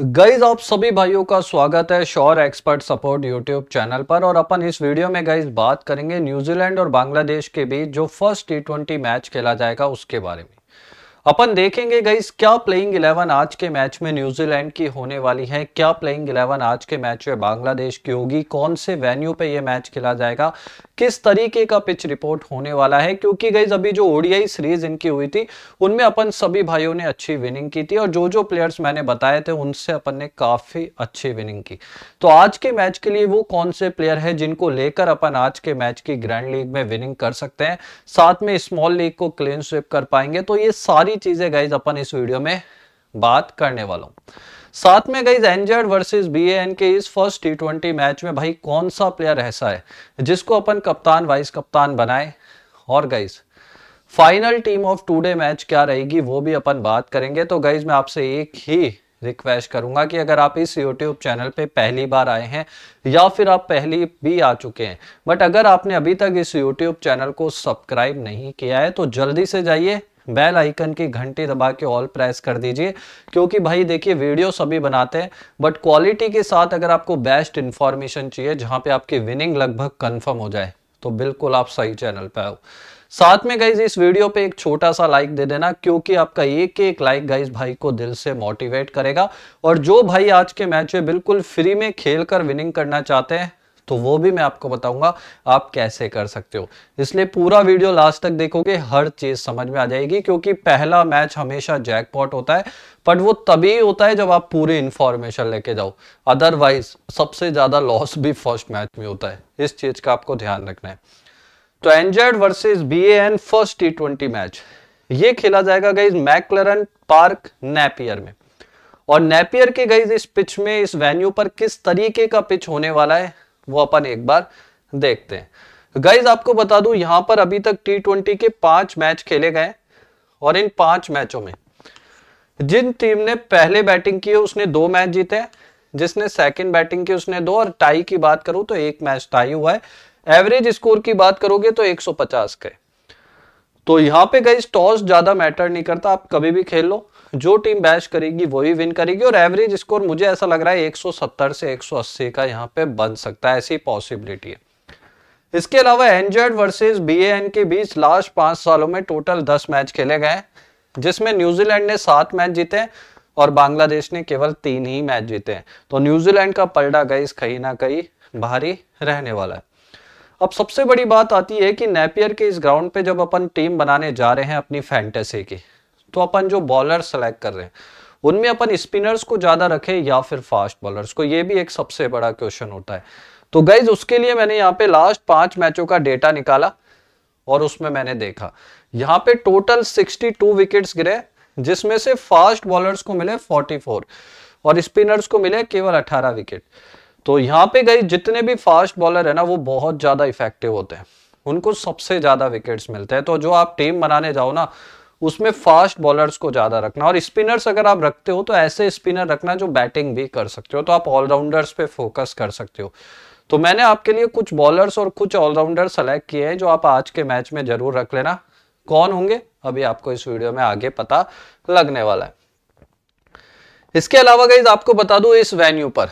guys आप सभी भाइयों का स्वागत है sure expert support YouTube channel पर और अपन इस वीडियो में गाइज बात करेंगे न्यूजीलैंड और बांग्लादेश के बीच जो फर्स्ट टी मैच खेला जाएगा उसके बारे में अपन देखेंगे गाइस क्या प्लेइंग 11 आज के मैच में न्यूजीलैंड की होने वाली है क्या प्लेइंग 11 आज के मैच में बांग्लादेश की होगी कौन से वेन्यू पे ये मैच खेला जाएगा किस तरीके का पिच रिपोर्ट होने वाला है क्योंकि गाइज अभी जो ओडीआई सीरीज इनकी हुई थी उनमें अपन सभी भाइयों ने अच्छी विनिंग की थी और जो जो प्लेयर्स मैंने बताए थे उनसे अपन ने काफी अच्छी विनिंग की तो आज के मैच के लिए वो कौन से प्लेयर है जिनको लेकर अपन आज के मैच की ग्रैंड लीग में विनिंग कर सकते हैं साथ में स्मॉल लीग को क्लीन स्विप कर पाएंगे तो ये सारी चीजें गाइज अपन इस वीडियो में बात करने वाला हूँ साथ में गई एंजर्ड वर्सेस बीएएन के इस फर्स्ट टी मैच में भाई कौन सा प्लेयर ऐसा है जिसको अपन कप्तान वाइस कप्तान बनाए और guys final team of today match क्या रहेगी वो भी अपन बात करेंगे तो गाइज मैं आपसे एक ही रिक्वेस्ट करूंगा कि अगर आप इस यूट्यूब चैनल पे पहली बार आए हैं या फिर आप पहली भी आ चुके हैं बट अगर आपने अभी तक इस यूट्यूब चैनल को सब्सक्राइब नहीं किया है तो जल्दी से जाइए बेल आइकन की घंटी दबा के ऑल प्रेस कर दीजिए क्योंकि भाई देखिए वीडियो सभी बनाते हैं बट क्वालिटी के साथ अगर आपको बेस्ट इन्फॉर्मेशन चाहिए जहां पे आपकी विनिंग लगभग कंफर्म हो जाए तो बिल्कुल आप सही चैनल पे आओ साथ में गाइज इस वीडियो पे एक छोटा सा लाइक दे देना क्योंकि आपका एक एक लाइक गाइज भाई को दिल से मोटिवेट करेगा और जो भाई आज के मैच में बिल्कुल फ्री में खेल कर विनिंग करना चाहते हैं तो वो भी मैं आपको बताऊंगा आप कैसे कर सकते हो इसलिए पूरा वीडियो लास्ट तक देखोगे हर चीज समझ में आ जाएगी क्योंकि पहला मैच हमेशा जैकपॉट होता है बट वो तभी होता है जब आप पूरी इंफॉर्मेशन लेके जाओ अदरवाइज सबसे ज्यादा लॉस भी फर्स्ट मैच में होता है इस चीज का आपको ध्यान रखना है तो NZ versus B N first T match ये खेला जाएगा गई मैकलरन पार्क नेपियर में और नेपियर के गई इस पिच में इस वेन्यू पर किस तरीके का पिच होने वाला है वो अपन एक बार देखते हैं गाइज आपको बता दूं यहां पर अभी तक टी ट्वेंटी के पांच मैच खेले गए और इन पांच मैचों में जिन टीम ने पहले बैटिंग की है उसने दो मैच जीते हैं जिसने सेकंड बैटिंग की उसने दो और टाई की बात करूं तो एक मैच टाई हुआ है एवरेज स्कोर की बात करोगे तो 150 के तो यहां पे गई टॉस ज्यादा मैटर नहीं करता आप कभी भी खेल लो जो टीम बैश करेगी वही विन करेगी और एवरेज स्कोर मुझे ऐसा लग रहा है 170 से 180 का यहाँ पे बन सकता है ऐसी पॉसिबिलिटी है इसके अलावा एनजेड वर्सेस बी के बीच लास्ट पांच सालों में टोटल दस मैच खेले गए जिसमें न्यूजीलैंड ने सात मैच जीते और बांग्लादेश ने केवल तीन ही मैच जीते हैं तो न्यूजीलैंड का पलड़ा गई कहीं ना कहीं भारी रहने वाला है अब सबसे बड़ी बात आती है कि नेपियर के इस ग्राउंड पे जब अपन टीम बनाने जा रहे हैं अपनी फैंटेसी की तो अपन जो बॉलर सेलेक्ट कर रहे हैं उनमें अपन स्पिनर्स को ज्यादा रखें या फिर फास्ट बॉलर्स को ये भी एक सबसे बड़ा क्वेश्चन होता है तो गाइज उसके लिए मैंने यहाँ पे लास्ट पांच मैचों का डेटा निकाला और उसमें मैंने देखा यहाँ पे टोटल 62 विकेट्स गिरे जिसमें से फास्ट बॉलर्स को मिले 44 और स्पिनर्स को मिले केवल 18 विकेट तो यहाँ पे गई जितने भी फास्ट बॉलर है ना वो बहुत ज्यादा इफेक्टिव होते हैं उनको सबसे ज्यादा विकेट्स मिलते हैं तो जो आप टीम बनाने जाओ ना उसमें फास्ट बॉलर्स को ज्यादा रखना और स्पिनर्स अगर आप रखते हो तो ऐसे स्पिनर रखना जो बैटिंग भी कर सकते हो तो आप ऑलराउंडर्स पे फोकस कर सकते हो तो मैंने आपके लिए कुछ बॉलर्स और कुछ ऑलराउंडर सेलेक्ट किए हैं जो आप आज के मैच में जरूर रख लेना कौन होंगे अभी आपको इस वीडियो में आगे पता लगने वाला है इसके अलावा गई आपको बता दू इस वेन्यू पर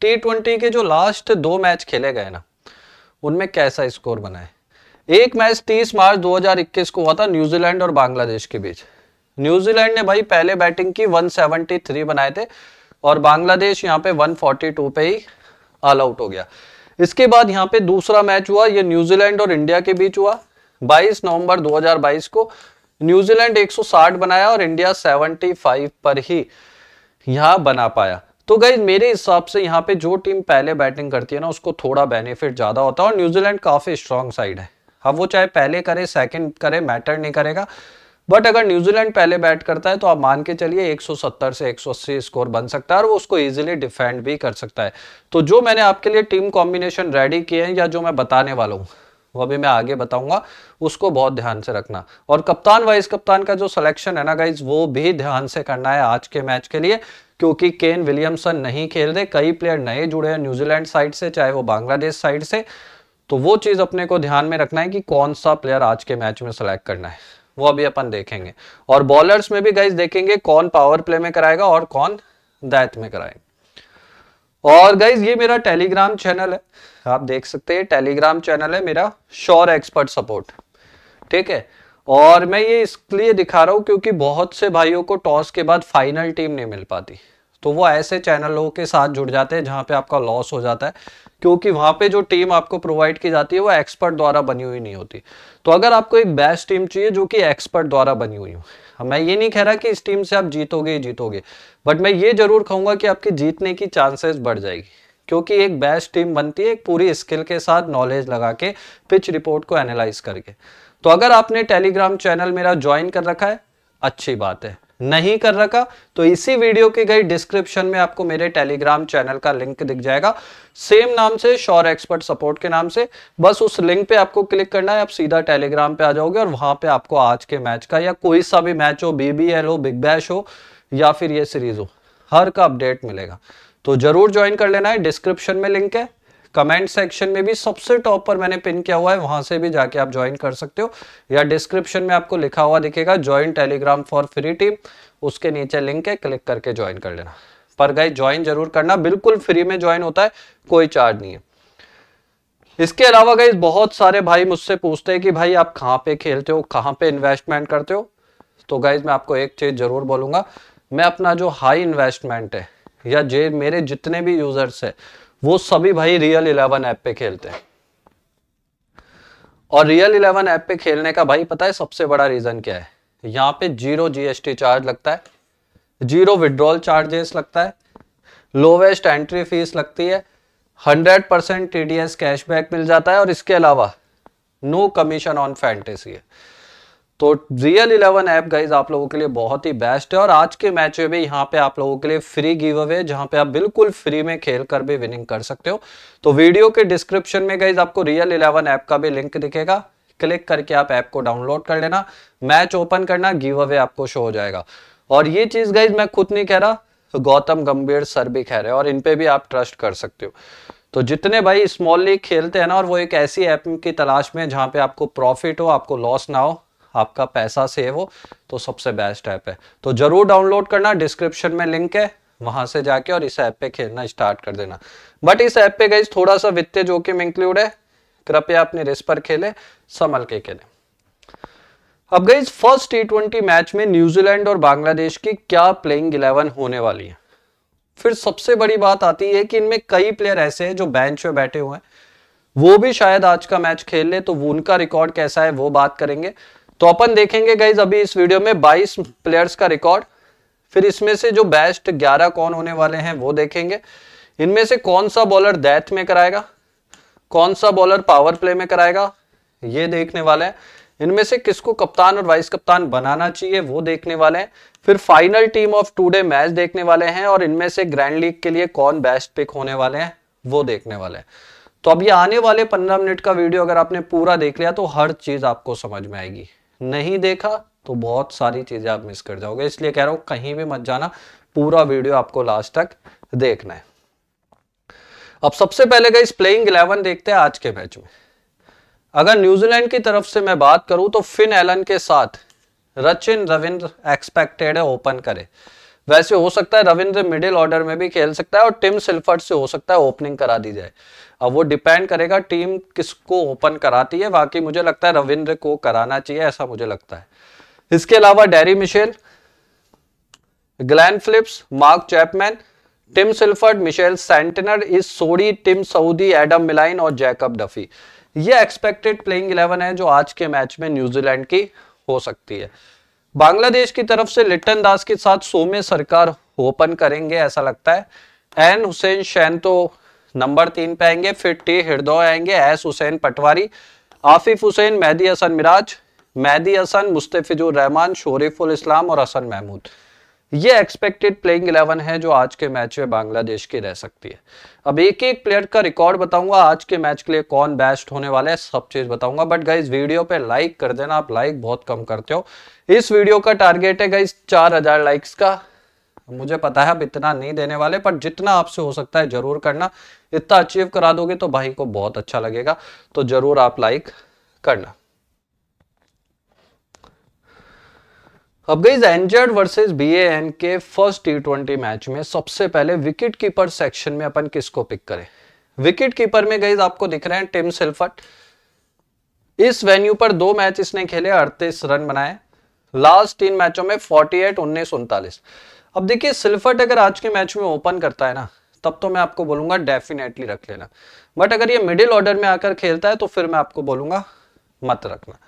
टी ट्वेंटी के जो लास्ट दो मैच खेले गए ना उनमें कैसा स्कोर बनाए एक मैच 30 मार्च 2021 को हुआ था न्यूजीलैंड और बांग्लादेश के बीच न्यूजीलैंड ने भाई पहले बैटिंग की 173 बनाए थे और बांग्लादेश यहाँ पे 142 पे ही ऑल आउट हो गया इसके बाद यहाँ पे दूसरा मैच हुआ ये न्यूजीलैंड और इंडिया के बीच हुआ 22 नवंबर 2022 को न्यूजीलैंड 160 बनाया और इंडिया 75 पर ही यहाँ बना पाया तो गई मेरे हिसाब से यहाँ पे जो टीम पहले बैटिंग करती है ना उसको थोड़ा बेनिफिट ज्यादा होता है और न्यूजीलैंड काफी स्ट्रांग साइड है अब हाँ, वो चाहे पहले करे सेकंड करे मैटर नहीं करेगा बट अगर न्यूजीलैंड पहले बैट करता है तो आप मान के चलिए 170 से 180 स्कोर बन सकता है और वो उसको इजीली डिफेंड भी कर सकता है तो जो मैंने आपके लिए टीम कॉम्बिनेशन रेडी किए हैं या जो मैं बताने वाला हूँ वो अभी मैं आगे बताऊंगा उसको बहुत ध्यान से रखना और कप्तान वाइस कप्तान का जो सिलेक्शन है ना गाइज वो भी ध्यान से करना है आज के मैच के लिए क्योंकि केन विलियमसन नहीं खेल रहे कई प्लेयर नए जुड़े हैं न्यूजीलैंड साइड से चाहे वो बांग्लादेश साइड से तो वो चीज़ अपने को ध्यान में रखना है कि कौन सा प्लेयर आज के मैच में सेलेक्ट करना है वो अभी अपन देखेंगे और बॉलर्स में भी गाइज देखेंगे कौन पावर प्ले में कराएगा और कौन दैत में कराएगा और गाइज ये मेरा टेलीग्राम चैनल है आप देख सकते हैं टेलीग्राम चैनल है मेरा श्योर एक्सपर्ट सपोर्ट ठीक है और मैं ये इसलिए दिखा रहा हूँ क्योंकि बहुत से भाइयों को टॉस के बाद फाइनल टीम नहीं मिल पाती तो वो ऐसे चैनलों के साथ जुड़ जाते हैं जहाँ पे आपका लॉस हो जाता है क्योंकि वहाँ पे जो टीम आपको प्रोवाइड की जाती है वो एक्सपर्ट द्वारा बनी हुई नहीं होती तो अगर आपको एक बेस्ट टीम चाहिए जो कि एक्सपर्ट द्वारा बनी हुई हो हाँ, मैं ये नहीं कह रहा कि इस टीम से आप जीतोगे ही जीतोगे बट मैं ये जरूर कहूँगा कि आपकी जीतने की चांसेस बढ़ जाएगी क्योंकि एक बेस्ट टीम बनती है एक पूरी स्किल के साथ नॉलेज लगा के पिच रिपोर्ट को एनालाइज करके तो अगर आपने टेलीग्राम चैनल मेरा ज्वाइन कर रखा है अच्छी बात है नहीं कर रखा तो इसी वीडियो के गई डिस्क्रिप्शन में आपको मेरे टेलीग्राम चैनल का लिंक दिख जाएगा सेम नाम से श्योर एक्सपर्ट सपोर्ट के नाम से बस उस लिंक पे आपको क्लिक करना है आप सीधा टेलीग्राम पे आ जाओगे और वहां पे आपको आज के मैच का या कोई सा भी मैच हो बीबीएल हो बिग बैश हो या फिर ये सीरीज हो हर का अपडेट मिलेगा तो जरूर ज्वाइन कर लेना है डिस्क्रिप्शन में लिंक है कमेंट सेक्शन में भी सबसे टॉप पर मैंने पिन किया हुआ है वहां से भी जाके आप ज्वाइन कर सकते हो या डिस्क्रिप्शन में आपको लिखा हुआ दिखेगा join Telegram for free team उसके नीचे लिंक है क्लिक करके ज्वाइन कर लेना पर गए ज्वाइन जरूर करना बिल्कुल फ्री में ज्वाइन होता है कोई चार्ज नहीं है इसके अलावा गई बहुत सारे भाई मुझसे पूछते हैं कि भाई आप कहाँ पे खेलते हो कहाँ पे इन्वेस्टमेंट करते हो तो गाइज मैं आपको एक चीज जरूर बोलूंगा मैं अपना जो हाई इन्वेस्टमेंट है या जे मेरे जितने भी यूजर्स है वो सभी भाई रियल इलेवन ऐप पे खेलते हैं और रियल इलेवन ऐप पे खेलने का भाई पता है सबसे बड़ा रीजन क्या है यहाँ पे जीरो जीएसटी चार्ज लगता है जीरो विड्रॉल चार्जेस लगता है लोवेस्ट एंट्री फीस लगती है 100 परसेंट टी कैशबैक मिल जाता है और इसके अलावा नो कमीशन ऑन फैंटेसी है तो रियल इलेवन ऐप गाइज आप लोगों के लिए बहुत ही बेस्ट है और आज के मैच में भी यहाँ पे आप लोगों के लिए फ्री गिव अवे जहाँ पे आप बिल्कुल फ्री में खेल कर भी विनिंग कर सकते हो तो वीडियो के डिस्क्रिप्शन में गाइज आपको रियल इलेवन ऐप का भी लिंक दिखेगा क्लिक करके आप ऐप को डाउनलोड कर लेना मैच ओपन करना गिव अवे आपको शो हो जाएगा और ये चीज गाइज मैं खुद नहीं कह रहा गौतम गंभीर सर भी कह रहे और इनपे भी आप ट्रस्ट कर सकते हो तो जितने भाई स्मॉल लीग खेलते हैं ना और वो एक ऐसी ऐप की तलाश में जहाँ पे आपको प्रॉफिट हो आपको लॉस ना हो आपका पैसा सेव हो तो सबसे बेस्ट ऐप है तो जरूर डाउनलोड करना डिस्क्रिप्शन में लिंक है वहां से जाके और इस ऐप पे खेलना स्टार्ट कर देना बट इस ऐप पे गई थोड़ा सा वित्तीय जोखिम इंक्लूड है कृपया अपने रिस्क पर खेले संभल के खेले अब गई फर्स्ट टी मैच में न्यूजीलैंड और बांग्लादेश की क्या प्लेइंग इलेवन होने वाली है फिर सबसे बड़ी बात आती है कि इनमें कई प्लेयर ऐसे हैं जो बेंच में बैठे हुए हैं वो भी शायद आज का मैच खेल ले तो वो उनका रिकॉर्ड कैसा है वो बात करेंगे तो अपन देखेंगे गाइज अभी इस वीडियो में बाईस प्लेयर्स का रिकॉर्ड फिर इसमें से जो बेस्ट ग्यारह कौन होने वाले हैं वो देखेंगे इनमें से कौन सा बॉलर डेथ में कराएगा कौन सा बॉलर पावर प्ले में कराएगा ये देखने वाले हैं इनमें से किसको कप्तान और वाइस कप्तान बनाना चाहिए वो देखने वाले हैं फिर final team of today match देखने वाले हैं और इनमें से ग्रैंड लीग के लिए कौन बेस्ट पिक होने वाले हैं वो देखने वाले हैं तो अब ये आने वाले पंद्रह मिनट का वीडियो अगर आपने पूरा देख लिया तो हर चीज आपको समझ में आएगी नहीं देखा तो बहुत सारी चीज़ें आप मिस कर जाओगे इसलिए कह रहा हूं कहीं भी मत जाना पूरा वीडियो आपको लास्ट तक देखना है अब सबसे पहले गई प्लेइंग इलेवन देखते हैं आज के मैच में अगर न्यूजीलैंड की तरफ से मैं बात करूं तो फिन एलन के साथ रचिन रविंद्र एक्सपेक्टेड है ओपन करे वैसे हो सकता है रविंद्र मिडिल ऑर्डर में भी खेल सकता है और टिम सिल्फर्ट से हो सकता है ओपनिंग करा दी जाए अब वो डिपेंड करेगा टीम किसको ओपन कराती है बाकी मुझे लगता है रविंद्र को कराना चाहिए ऐसा मुझे लगता है इसके अलावा Daryl Mitchell Glenn Phillips Mark Chapman Tim Seifert Mitchell Santner Ish Sodhi Tim Southee Adam Milne और जैकब डफी ये एक्सपेक्टेड प्लेइंग इलेवन है जो आज के मैच में न्यूजीलैंड की हो सकती है बांग्लादेश की तरफ से लिट्टन दास के साथ सोमे सरकार ओपन करेंगे ऐसा लगता है एन हुसैन शैन तो नंबर तीन पे आएंगे फिर टी हिरदो आएंगे एस हुसैन पटवारी आफिफ हुसैन मेहदी हसन मिराज मेहदी हसन मुस्तफिजुर रहमान शोरीफुल इस्लाम और हसन महमूद ये एक्सपेक्टेड प्लेइंग इलेवन है जो आज के मैच में बांग्लादेश की रह सकती है अब एक एक प्लेयर का रिकॉर्ड बताऊंगा आज के मैच के लिए कौन बेस्ट होने वाला है सब चीज बताऊंगा बट गाइज वीडियो पे लाइक कर देना आप लाइक बहुत कम करते हो इस वीडियो का टारगेट है गाइज चार हजार लाइक्स का मुझे पता है अब इतना नहीं देने वाले पर जितना आपसे हो सकता है जरूर करना इतना अचीव करा दोगे तो भाई को बहुत अच्छा लगेगा तो जरूर आप लाइक करना अब गई एनजेड वर्सेस बीएएन के फर्स्ट टी ट्वेंटी मैच में सबसे पहले विकेट कीपर सेक्शन में अपन किसको पिक करें विकेट कीपर में गई आपको दिख रहे हैं टिम सिल्फट इस वेन्यू पर दो मैच इसने खेले 38 रन बनाए लास्ट तीन मैचों में 48 एट उन्नीस उनतालीस अब देखिए सिल्फट अगर आज के मैच में ओपन करता है ना तब तो मैं आपको बोलूंगा डेफिनेटली रख लेना बट अगर ये मिडिल ऑर्डर में आकर खेलता है तो फिर मैं आपको बोलूंगा मत रखना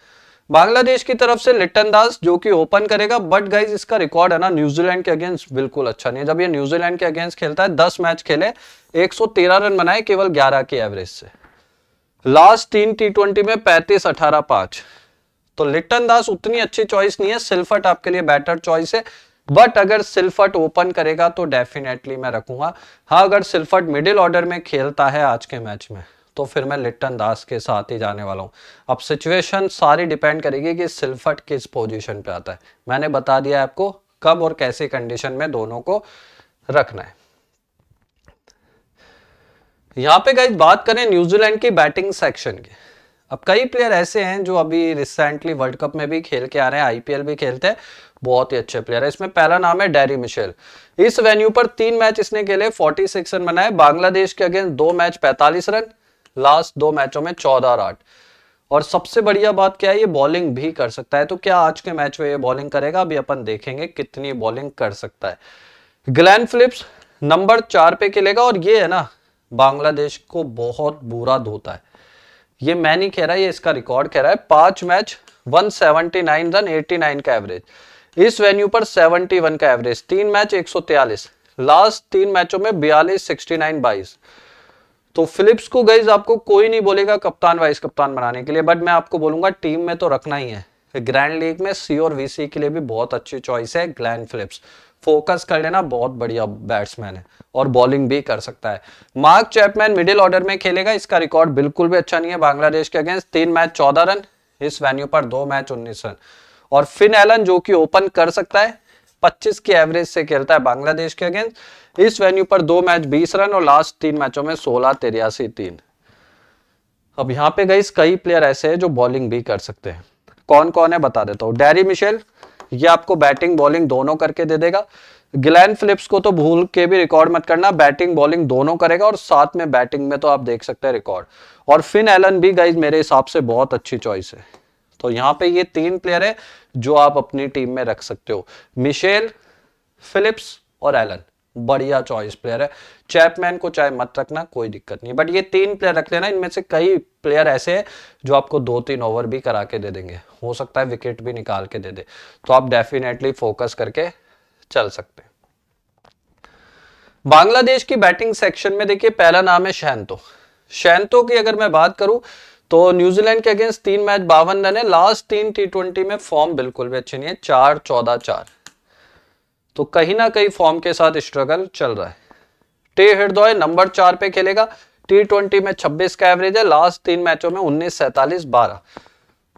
बांग्लादेश की तरफ से लिट्टन दास जो कि ओपन करेगा बट गाइज इसका रिकॉर्ड है ना न्यूजीलैंड के अगेंस्ट बिल्कुल अच्छा नहीं है जब ये न्यूजीलैंड के अगेंस्ट खेलता है दस मैच खेले 113 रन बनाए केवल 11 के एवरेज से लास्ट तीन टी ट्वेंटी में पैंतीस अठारह पांच तो लिट्टन दास उतनी अच्छी चॉइस नहीं है सिल्फर्ट आपके लिए बेटर चॉइस है बट अगर सिल्फर्ट ओपन करेगा तो डेफिनेटली मैं रखूंगा हाँ अगर सिल्फर्ट मिडिल ऑर्डर में खेलता है आज के मैच में तो फिर मैं लिट्टन दास के साथ ही जाने वाला हूँ अब सिचुएशन सारी डिपेंड करेगी कि सिल्फट किस पोजीशन पे आता है मैंने बता दिया आपको कब और कैसे कंडीशन में दोनों को रखना है यहाँ पे गई बात करें न्यूजीलैंड की बैटिंग सेक्शन की अब कई प्लेयर ऐसे हैं जो अभी रिसेंटली वर्ल्ड कप में भी खेल के आ रहे हैं आईपीएल भी खेलते हैं बहुत ही अच्छे प्लेयर है इसमें पहला नाम है डेरी मिशेल इस वेन्यू पर तीन मैच इसने खेले 46 रन बनाए बांग्लादेश के अगेंस्ट दो मैच 45 रन लास्ट दो मैचों में चौदह आठ और सबसे बढ़िया बात क्या है ये बॉलिंग भी कर सकता है तो क्या आज के मैच में ये बॉलिंग करेगा अभी अपन देखेंगे कितनी बॉलिंग कर सकता है ग्लैन फिलिप्स नंबर चार पे खेलेगा और ये है ना बांग्लादेश को बहुत बुरा धोता है ये मैं नहीं कह रहा ये इसका रिकॉर्ड कह रहा है पांच मैच 179 रन 89 का एवरेज इस वेन्यू पर 71 का एवरेज तीन मैच एक लास्ट तीन मैचों में बयालीस सिक्सटी नाइन बाईस तो फिलिप्स को गईज आपको कोई नहीं बोलेगा कप्तान वाइस कप्तान बनाने के लिए बट मैं आपको बोलूंगा टीम में तो रखना ही है ग्रैंड लीग में सी और वीसी के लिए भी बहुत अच्छी चॉइस है ग्लैन फिलिप्स फोकस कर लेना बहुत बढ़िया बैट्समैन है और बॉलिंग भी कर सकता है मार्क चैपमैन मिडिल ऑर्डर में खेलेगा इसका रिकॉर्ड बिल्कुल भी अच्छा नहीं है बांग्लादेश के अगेंस्ट तीन मैच चौदह रन इस वेन्यू पर दो मैच उन्नीस रन और फिन एलन जो कि ओपन कर सकता है 25 की एवरेज से खेलता है बांग्लादेश के अगेंस्ट इस वेन्यू पर दो मैच 20 रन और लास्ट तीन मैचों में सोलह तिरासी तीन अब यहाँ पे गई कई प्लेयर ऐसे हैं जो बॉलिंग भी कर सकते हैं कौन कौन है बता देता हूँ डेरी मिशेल ये आपको बैटिंग बॉलिंग दोनों करके दे देगा ग्लैन फिलिप्स को तो भूल के भी रिकॉर्ड मत करना बैटिंग बॉलिंग दोनों करेगा और साथ में बैटिंग में तो आप देख सकते हैं रिकॉर्ड और फिन एलन भी गाइज मेरे हिसाब से बहुत अच्छी चॉइस है तो यहां पे ये तीन प्लेयर है जो आप अपनी टीम में रख सकते हो मिशेल फिलिप्स और एलन बढ़िया चॉइस प्लेयर है चैपमैन को चाहे मत रखना कोई दिक्कत नहीं बट ये तीन प्लेयर रख लेना इनमें से कई प्लेयर ऐसे हैं जो आपको दो तीन ओवर भी करा के दे देंगे हो सकता है विकेट भी निकाल के दे दे तो आप डेफिनेटली फोकस करके चल सकते बांग्लादेश की बैटिंग सेक्शन में देखिए पहला नाम है शैंतो शैंतो की अगर मैं बात करूं तो न्यूजीलैंड के अगेंस्ट तीन मैच बावन रन है लास्ट तीन टी ट्वेंटी में फॉर्म बिल्कुल भी अच्छी नहीं है चार चौदह चार तो कहीं ना कहीं फॉर्म के साथ स्ट्रगल चल रहा है टे हृदय नंबर चार पे खेलेगा टी ट्वेंटी में छब्बीस का एवरेज है लास्ट तीन मैचों में उन्नीस सैतालीस बारह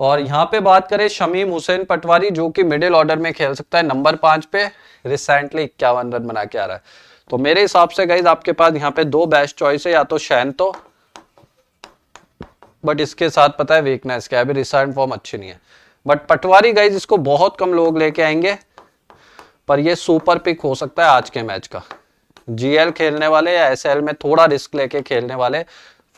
और यहां पे बात करें शमीम हुसैन पटवारी जो कि मिडिल ऑर्डर में खेल सकता है नंबर पांच पे रिसेंटली इक्यावन रन बना के आ रहा है तो मेरे हिसाब से गई आपके पास यहाँ पे दो बेस्ट चॉइस है या तो शैंतो बट इसके साथ पता है वीकनेस क्या है अभी रिसेंट फॉर्म अच्छी नहीं है बट पटवारी गाइज इसको बहुत कम लोग लेके आएंगे पर ये सुपर पिक हो सकता है आज के मैच का जीएल खेलने वाले या एसएल में थोड़ा रिस्क लेके खेलने वाले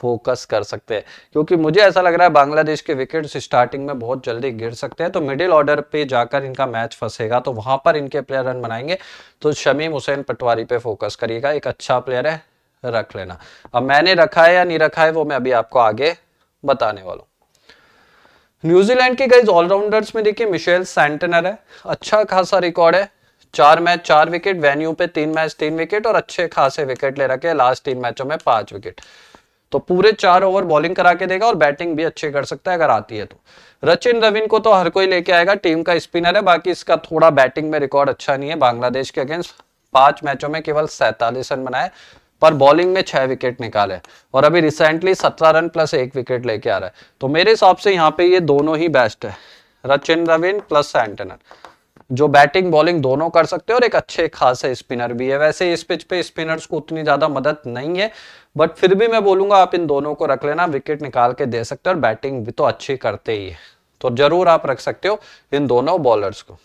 फोकस कर सकते हैं क्योंकि मुझे ऐसा लग रहा है बांग्लादेश के विकेट स्टार्टिंग में बहुत जल्दी गिर सकते हैं तो मिडिल ऑर्डर पे जाकर इनका मैच फंसेगा तो वहां पर इनके प्लेयर रन बनाएंगे तो शमीम हुसैन पटवारी पे फोकस करिएगा एक अच्छा प्लेयर है रख लेना अब मैंने रखा है या नहीं रखा है वो मैं अभी आपको आगे बताने वाला हूँ न्यूजीलैंड के गाइज ऑलराउंडर्स में देखिए मिशेल सैंटनर है अच्छा खासा रिकॉर्ड है चार मैच चार विकेट वेन्यू पे तीन मैच तीन विकेट और अच्छे खासे विकेट ले रखे लास्ट तीन मैचों में पांच विकेट तो पूरे चार ओवर बॉलिंग करा के देगा और बैटिंग भी अच्छे कर सकता है अगर आती है तो रचिन रविन को तो हर कोई लेके आएगा टीम का स्पिनर है बाकी इसका थोड़ा बैटिंग में रिकॉर्ड अच्छा नहीं है बांग्लादेश के अगेंस्ट पांच मैचों में केवल सैतालीस रन बनाए पर बॉलिंग में छह विकेट निकाले और अभी रिसेंटली सत्रह रन प्लस एक विकेट लेके आ रहा है तो मेरे हिसाब से यहाँ पे ये दोनों ही बेस्ट है रचिन रविन प्लस सैंटनर जो बैटिंग बॉलिंग दोनों कर सकते हैं और एक अच्छे खासे स्पिनर भी है वैसे इस पिच पे स्पिनर्स को उतनी ज्यादा मदद नहीं है बट फिर भी मैं बोलूंगा आप इन दोनों को रख लेना विकेट निकाल के दे सकते हो और बैटिंग भी तो अच्छी करते ही है तो जरूर आप रख सकते हो इन दोनों बॉलर्स को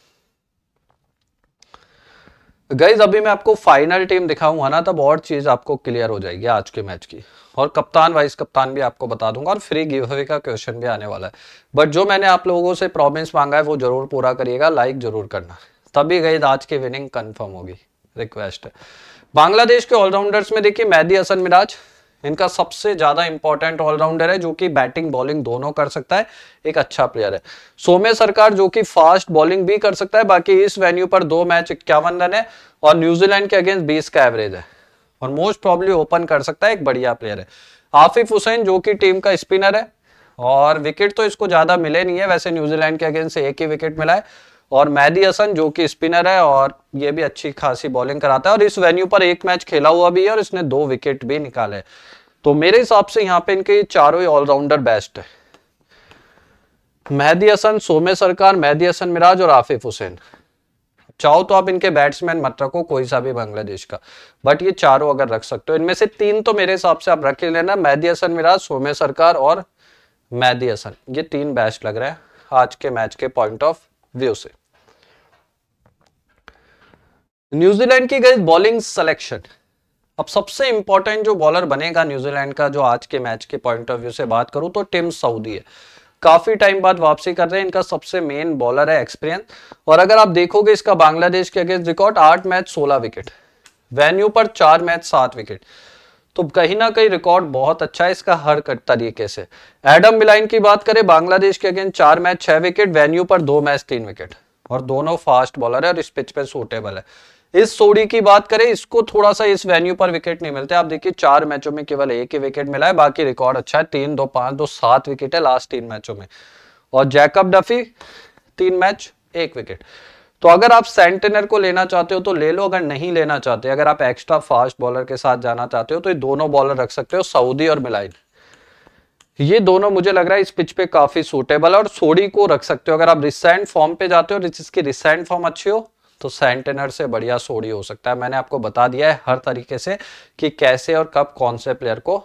गाइज अभी मैं आपको फाइनल टीम दिखाऊंगा ना तब और चीज आपको क्लियर हो जाएगी आज के मैच की और कप्तान वाइस कप्तान भी आपको बता दूंगा और फ्री गिव अवे का क्वेश्चन भी आने वाला है बट जो मैंने आप लोगों से प्रॉमिस मांगा है वो जरूर पूरा करिएगा लाइक जरूर करना तभी गई आज की विनिंग कन्फर्म होगी रिक्वेस्ट बांग्लादेश के ऑलराउंडर्स में देखिए मैदी हसन मिराज इनका सबसे ज्यादा इंपॉर्टेंट ऑलराउंडर है जो कि बैटिंग बॉलिंग दोनों कर सकता है एक अच्छा प्लेयर है सोमे सरकार जो कि फास्ट बॉलिंग भी कर सकता है बाकी इस वेन्यू पर दो मैच इक्यावन रन है और न्यूजीलैंड के अगेंस्ट बीस का एवरेज है और मोस्ट प्रॉब्ली ओपन कर सकता है एक बढ़िया प्लेयर है आफिफ हुसैन जो की टीम का स्पिनर है और विकेट तो इसको ज्यादा मिले नहीं है वैसे न्यूजीलैंड के अगेंस्ट एक ही विकेट मिला है और मेहदी हसन जो कि स्पिनर है और ये भी अच्छी खासी बॉलिंग कराता है और इस वेन्यू पर एक मैच खेला हुआ भी है और इसने दो विकेट भी निकाले तो मेरे हिसाब से यहाँ पे इनके चारों ही ऑलराउंडर बेस्ट है मेहदी हसन सोमे सरकार मेहदी हसन मिराज और आफिफ हुसैन चाहो तो आप इनके बैट्समैन मत रखो कोई सा भी बांग्लादेश का बट ये चारों अगर रख सकते हो इनमें से तीन तो मेरे हिसाब से आप रख ही लेना मेहदी हसन मिराज सोमे सरकार और मेहदी हसन ये तीन बेस्ट लग रहे हैं आज के मैच के पॉइंट ऑफ व्यू से न्यूजीलैंड की गई बॉलिंग सिलेक्शन अब सबसे इंपॉर्टेंट जो बॉलर बनेगा न्यूजीलैंड का जो आज के मैच के पॉइंट ऑफ व्यू से बात करूं तो टिम सऊदी है काफी टाइम बाद वापसी कर रहे हैं इनका सबसे मेन बॉलर है एक्सपीरियंस और अगर आप देखोगे इसका बांग्लादेश के अगेंस्ट रिकॉर्ड आठ मैच सोलह विकेट वेन्यू पर चार मैच सात विकेट तो कहीं ना कहीं रिकॉर्ड बहुत अच्छा है इसका हर तरीके से एडम मिलाइन की बात करें बांग्लादेश के अगेंस्ट चार मैच छह विकेट वेन्यू पर दो मैच तीन विकेट और दोनों फास्ट बॉलर है और इस पिच पे सूटेबल है इस सोडी की बात करें इसको थोड़ा सा इस वेन्यू पर विकेट नहीं मिलते आप देखिए चार मैचों में केवल एक ही विकेट मिला है बाकी रिकॉर्ड अच्छा है तीन दो पांच दो सात विकेट है लास्ट तीन मैचों में और जैकब डफी तीन मैच एक विकेट तो अगर आप सेंटेनर को लेना चाहते हो तो ले लो अगर नहीं लेना चाहते अगर आप एक्स्ट्रा फास्ट बॉलर के साथ जाना चाहते हो तो ये दोनों बॉलर रख सकते हो सऊदी और मिलाइन ये दोनों मुझे लग रहा है इस पिच पे काफी सूटेबल है और सोडी को रख सकते हो अगर आप रिसेंट फॉर्म पे जाते हो जिसकी रिसेंट फॉर्म अच्छी हो तो सेंटेनर से बढ़िया सोडी हो सकता है मैंने आपको बता दिया है हर तरीके से कि कैसे और कब कौन से प्लेयर को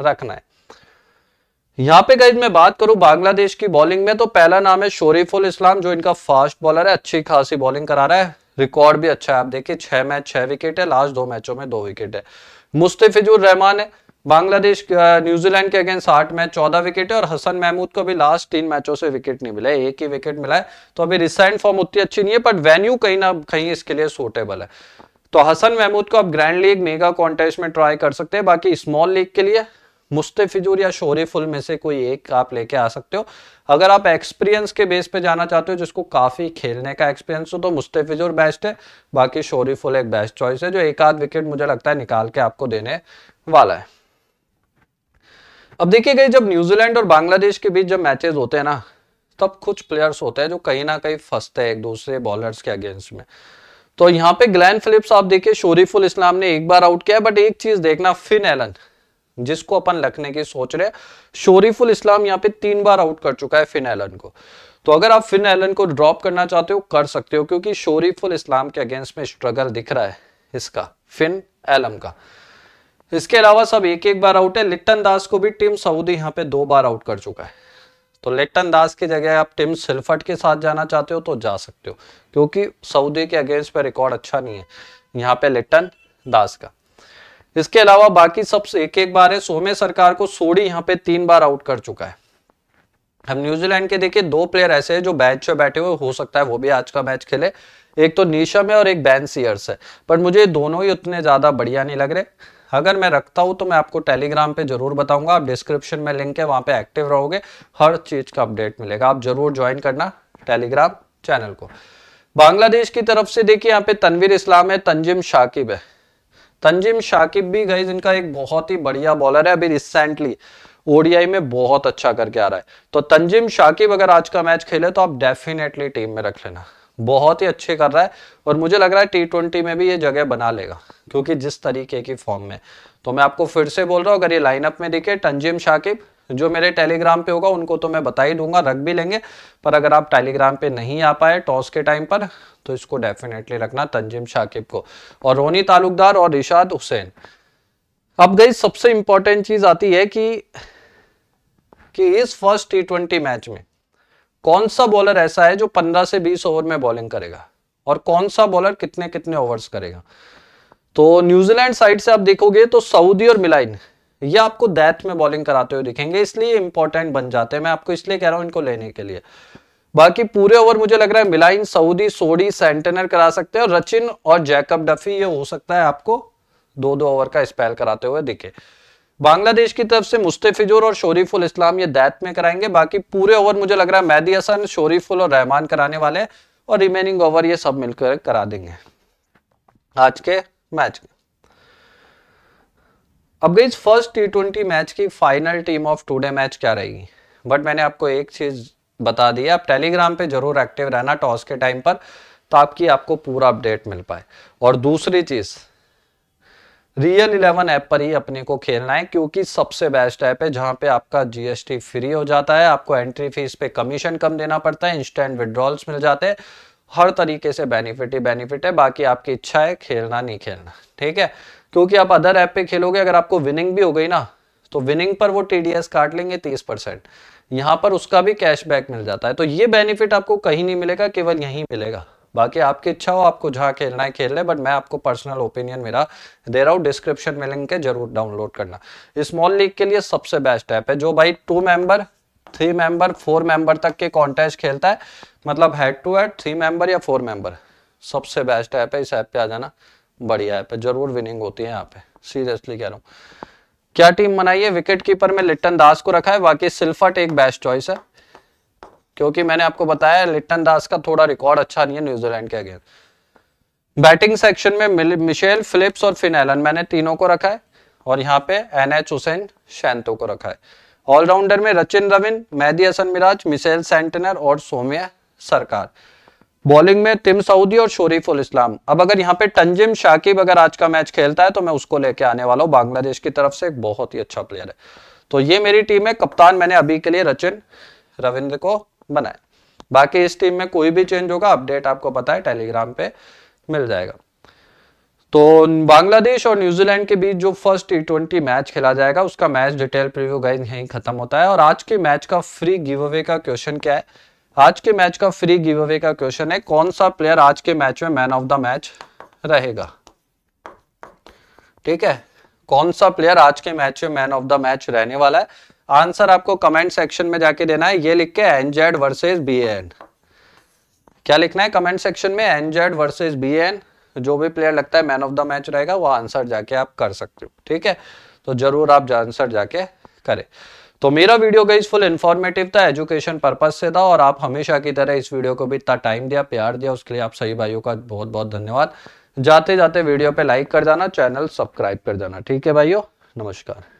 रखना है यहाँ पे गई मैं बात करूं बांग्लादेश की बॉलिंग में तो पहला नाम है शोरीफुल इस्लाम जो इनका फास्ट बॉलर है अच्छी खासी बॉलिंग करा रहा है रिकॉर्ड भी अच्छा है आप देखिए छह मैच छह विकेट है लास्ट दो मैचों में दो विकेट है मुस्तफिजुर रहमान है बांग्लादेश न्यूजीलैंड के अगेंस्ट आठ मैच चौदह विकेट है और हसन महमूद को भी लास्ट तीन मैचों से विकेट नहीं मिला है एक ही विकेट मिला है तो अभी रिसेंट फॉर्म उतनी अच्छी नहीं है बट वेन्यू कहीं ना कहीं इसके लिए सूटेबल है तो हसन महमूद को आप ग्रैंड लीग मेगा कॉन्टेस्ट में ट्राई कर सकते हैं बाकी स्मॉल लीग के लिए मुस्तफिजूर या शोरेफुल में से कोई एक आप लेके आ सकते हो अगर आप एक्सपीरियंस के बेस पे जाना चाहते हो जिसको काफी खेलने का एक्सपीरियंस हो तो मुस्तफिजूर बेस्ट है बाकी शोरीफुल एक बेस्ट चॉइस है जो एक आध विकेट मुझे लगता है निकाल के आपको देने वाला है अब देखिए गई जब न्यूजीलैंड और बांग्लादेश के बीच जब मैचेस होते हैं ना तब कुछ प्लेयर्स होते हैं जो कहीं ना कहीं फंसते हैं एक दूसरे बॉलर्स के अगेंस्ट में तो यहाँ पे ग्लैन फिलिप्स आप देखिए शोरीफुल इस्लाम ने एक बार आउट किया बट एक चीज देखना फिन एलन जिसको अपन लखने की सोच रहे शोरीफुल इस्लाम यहाँ पे तीन बार आउट कर चुका है फिन एलन को तो अगर आप फिन एलन को ड्रॉप करना चाहते हो कर सकते हो क्योंकि शोरीफुल इस्लाम के अगेंस्ट में स्ट्रगल दिख रहा है इसका फिन एलम का इसके अलावा सब एक एक बार आउट है लिट्टन दास को भी टीम सऊदी यहाँ पे दो बार आउट कर चुका है तो लिट्टन दास की जगह आप टीम सिल्फर्ट के साथ जाना चाहते हो तो जा सकते हो क्योंकि सऊदी के अगेंस्ट पे रिकॉर्ड अच्छा नहीं है यहाँ पे लिट्टन दास का इसके अलावा बाकी सब एक एक बार है सोमे सरकार को सोडी यहाँ पे तीन बार आउट कर चुका है हम न्यूजीलैंड के देखिए दो प्लेयर ऐसे हैं जो बैच पे बैठे हुए हो सकता है वो भी आज का मैच खेले एक तो नीशम है और एक बैन सीयर्स है पर मुझे दोनों ही उतने ज्यादा बढ़िया नहीं लग रहे अगर मैं रखता हूँ तो मैं आपको टेलीग्राम पे जरूर बताऊंगा आप डिस्क्रिप्शन में लिंक है वहाँ पे एक्टिव रहोगे हर चीज़ का अपडेट मिलेगा आप जरूर ज्वाइन करना टेलीग्राम चैनल को बांग्लादेश की तरफ से देखिए यहाँ पे तनवीर इस्लाम है तंजिम शाकिब है तंजिम शाकिब भी गई जिनका एक बहुत ही बढ़िया बॉलर है अभी रिसेंटली ओडीआई में बहुत अच्छा करके आ रहा है तो तंजिम शाकिब अगर आज का मैच खेले तो आप डेफिनेटली टीम में रख लेना बहुत ही अच्छे कर रहा है और मुझे लग रहा है टी ट्वेंटी में भी ये जगह बना लेगा क्योंकि जिस तरीके की फॉर्म में तो मैं आपको फिर से बोल रहा हूँ अगर ये लाइनअप में दिखे तंजीम शाकिब जो मेरे टेलीग्राम पे होगा उनको तो मैं बता ही दूंगा रख भी लेंगे पर अगर आप टेलीग्राम पे नहीं आ पाए टॉस के टाइम पर तो इसको डेफिनेटली रखना तंजिम शाकिब को और रोनी तालुकदार और रिशाद हुसैन अब गई सबसे इंपॉर्टेंट चीज आती है कि कि इस फर्स्ट टी ट्वेंटी मैच में कौन सा बॉलर ऐसा है जो 15 से 20 ओवर में बॉलिंग करेगा और कौन सा बॉलर कितने कितने ओवर्स करेगा तो न्यूजीलैंड साइड से आप देखोगे तो सऊदी और मिलाइन ये आपको दैथ में बॉलिंग कराते हुए दिखेंगे इसलिए इंपॉर्टेंट बन जाते हैं मैं आपको इसलिए कह रहा हूं इनको लेने के लिए बाकी पूरे ओवर मुझे लग रहा है मिलाइन सऊदी सोडी सेंटेनर करा सकते हैं और रचिन और जैकब डफी ये हो सकता है आपको दो दो ओवर का स्पेल कराते हुए दिखे बांग्लादेश की तरफ से मुस्तफिजुर और शोरीफुल इस्लाम ये दैत में कराएंगे बाकी पूरे ओवर मुझे लग रहा है मैदी हसन शोरीफुल और रहमान कराने वाले हैं और रिमेनिंग ओवर ये सब मिलकर करा देंगे आज के मैच में अब गई फर्स्ट टी ट्वेंटी मैच की final team of today match क्या रहेगी बट मैंने आपको एक चीज बता दी है आप टेलीग्राम पे जरूर एक्टिव रहना टॉस के टाइम पर ताकि आपको पूरा अपडेट मिल पाए और दूसरी चीज़ रियल इलेवन ऐप पर ही अपने को खेलना है क्योंकि सबसे बेस्ट ऐप है जहां पे आपका जीएसटी फ्री हो जाता है आपको एंट्री फीस पे कमीशन कम देना पड़ता है इंस्टेंट विड्रॉल्स मिल जाते हैं हर तरीके से बेनिफिट ही बेनिफिट है बाकी आपकी इच्छा है खेलना नहीं खेलना ठीक है क्योंकि आप अदर ऐप पे खेलोगे अगर आपको विनिंग भी हो गई ना तो विनिंग पर वो टी काट लेंगे तीस परसेंट यहाँ पर उसका भी कैशबैक मिल जाता है तो ये बेनिफिट आपको कहीं नहीं मिलेगा केवल यहीं मिलेगा बाकी आपकी इच्छा हो आपको जहाँ खेलना है खेल ले बट मैं आपको पर्सनल ओपिनियन मेरा दे रहा हूँ डिस्क्रिप्शन में लिंक है जरूर डाउनलोड करना स्मॉल लीग के लिए सबसे बेस्ट ऐप है जो भाई two member three member four member तक के कॉन्टेस्ट खेलता है मतलब head to head three member या फोर मेंबर सबसे बेस्ट ऐप है इस ऐप पे आ जाना बढ़िया ऐप है जरूर विनिंग होती है यहाँ पे सीरियसली कह रहा हूँ क्या टीम बनाई है विकेट कीपर में लिट्टन दास को रखा है बाकी सिल्फट एक बेस्ट चॉइस है क्योंकि मैंने आपको बताया लिट्टन दास का थोड़ा रिकॉर्ड अच्छा नहीं है न्यूजीलैंड के अगेंस्ट बैटिंग सेक्शन में मिशेल फिलिप्स और फिनेलन मैंने तीनों को रखा है और यहाँ पे एन एच हुसैन शैंतो को रखा है ऑलराउंडर में रचिन रविन मेहदी हसन मिराज मिशेल सेंटनर और सोम्या सरकार बॉलिंग में तिम सऊदी और शोरीफुल इस्लाम अब अगर यहाँ पे तंजिम शाकिब अगर आज का मैच खेलता है तो मैं उसको लेके आने वाला हूँ बांग्लादेश की तरफ से एक बहुत ही अच्छा प्लेयर है तो ये मेरी टीम है कप्तान मैंने अभी के लिए रचिन रविंद्र को बनाए बाकी इस टीम में कोई भी चेंज होगा अपडेट आपको पता है टेलीग्राम पे मिल जाएगा तो बांग्लादेश और न्यूजीलैंड के बीच जो फर्स्ट टी ट्वेंटी मैच खेला जाएगा उसका मैच डिटेल प्रिव्यू गई यहीं खत्म होता है और आज के मैच का फ्री गिव अवे का क्वेश्चन क्या है आज के मैच का फ्री गिव अवे का क्वेश्चन है कौन सा प्लेयर आज के मैच में मैन ऑफ द मैच रहेगा ठीक है कौन सा प्लेयर आज के मैच में मैन ऑफ द मैच रहने वाला है आंसर आपको कमेंट सेक्शन में जाके देना है ये लिख के एनजेड वर्सेज बी एन क्या लिखना है कमेंट सेक्शन में एनजेड वर्सेज बी एन जो भी प्लेयर लगता है मैन ऑफ द मैच रहेगा वो आंसर जाके आप कर सकते हो ठीक है तो जरूर आप आंसर जाके करें तो मेरा वीडियो गई फुल इन्फॉर्मेटिव था एजुकेशन पर्पज से था और आप हमेशा की तरह इस वीडियो को भी इतना टाइम दिया प्यार दिया उसके लिए आप सही भाइयों का बहुत बहुत धन्यवाद जाते जाते वीडियो पे लाइक कर जाना चैनल सब्सक्राइब कर जाना ठीक है भाइयों नमस्कार